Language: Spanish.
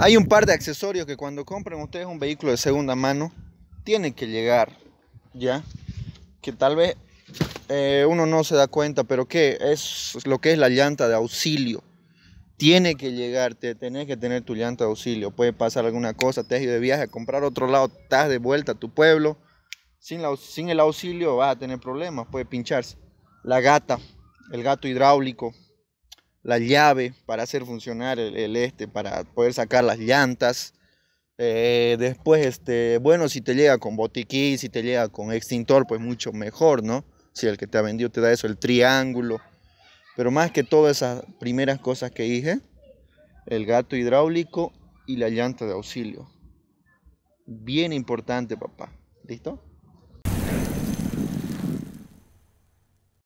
Hay un par de accesorios que cuando compren ustedes un vehículo de segunda mano, tienen que llegar, ¿ya? Que tal vez eh, uno no se da cuenta, pero que es lo que es la llanta de auxilio. Tiene que llegar, tenés que tener tu llanta de auxilio. Puede pasar alguna cosa, te has ido de viaje a comprar otro lado, estás de vuelta a tu pueblo. Sin, sin el auxilio vas a tener problemas, puede pincharse. La gata, el gato hidráulico, la llave para hacer funcionar el, este, para poder sacar las llantas. Eh, después, este, bueno, si te llega con botiquín, si te llega con extintor, pues mucho mejor, ¿no? Si el que te ha vendido te da eso, el triángulo. Pero más que todas esas primeras cosas que dije, el gato hidráulico y la llanta de auxilio. Bien importante, papá. ¿Listo?